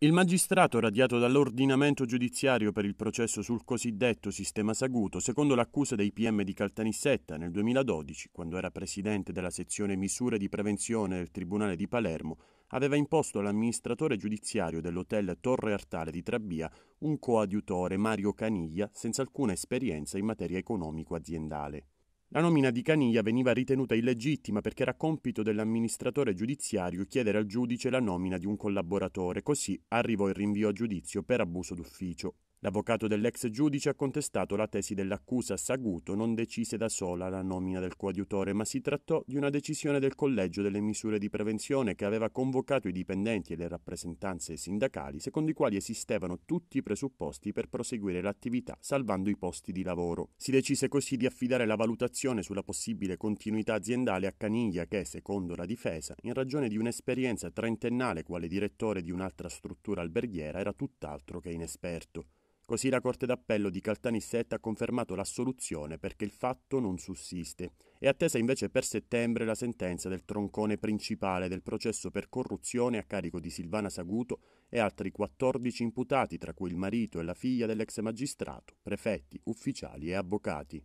Il magistrato radiato dall'ordinamento giudiziario per il processo sul cosiddetto sistema Saguto, secondo l'accusa dei PM di Caltanissetta nel 2012, quando era presidente della sezione misure di prevenzione del Tribunale di Palermo, aveva imposto all'amministratore giudiziario dell'hotel Torre Artale di Trabbia un coadiutore, Mario Caniglia, senza alcuna esperienza in materia economico-aziendale. La nomina di Caniglia veniva ritenuta illegittima perché era compito dell'amministratore giudiziario chiedere al giudice la nomina di un collaboratore, così arrivò il rinvio a giudizio per abuso d'ufficio. L'avvocato dell'ex giudice ha contestato la tesi dell'accusa Saguto non decise da sola la nomina del coadiutore, ma si trattò di una decisione del collegio delle misure di prevenzione che aveva convocato i dipendenti e le rappresentanze sindacali, secondo i quali esistevano tutti i presupposti per proseguire l'attività, salvando i posti di lavoro. Si decise così di affidare la valutazione sulla possibile continuità aziendale a Caniglia che, secondo la difesa, in ragione di un'esperienza trentennale quale direttore di un'altra struttura alberghiera, era tutt'altro che inesperto. Così la Corte d'Appello di Caltanissetta ha confermato l'assoluzione perché il fatto non sussiste. È attesa invece per settembre la sentenza del troncone principale del processo per corruzione a carico di Silvana Saguto e altri 14 imputati, tra cui il marito e la figlia dell'ex magistrato, prefetti, ufficiali e avvocati.